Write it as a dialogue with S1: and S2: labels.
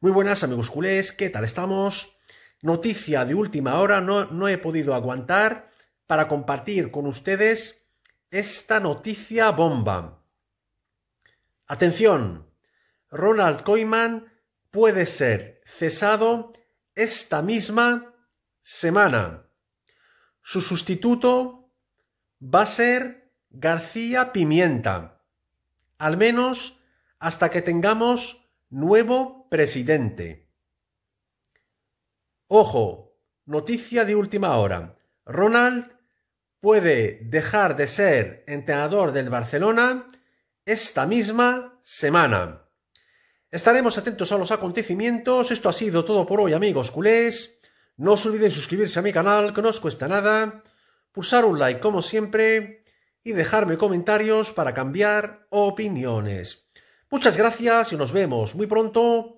S1: Muy buenas amigos culés, ¿qué tal estamos? Noticia de última hora, no, no, he podido aguantar para compartir con ustedes esta noticia bomba. Atención, Ronald Koeman puede ser cesado esta misma semana. Su sustituto va a ser García Pimienta, al menos hasta que tengamos nuevo presidente. Ojo, noticia de última hora. Ronald puede dejar de ser entrenador del Barcelona esta misma semana. Estaremos atentos a los acontecimientos. Esto ha sido todo por hoy, amigos culés. No os olviden suscribirse a mi canal, que no os cuesta nada. Pulsar un like, como siempre. Y dejarme comentarios para cambiar opiniones. Muchas gracias y nos vemos muy pronto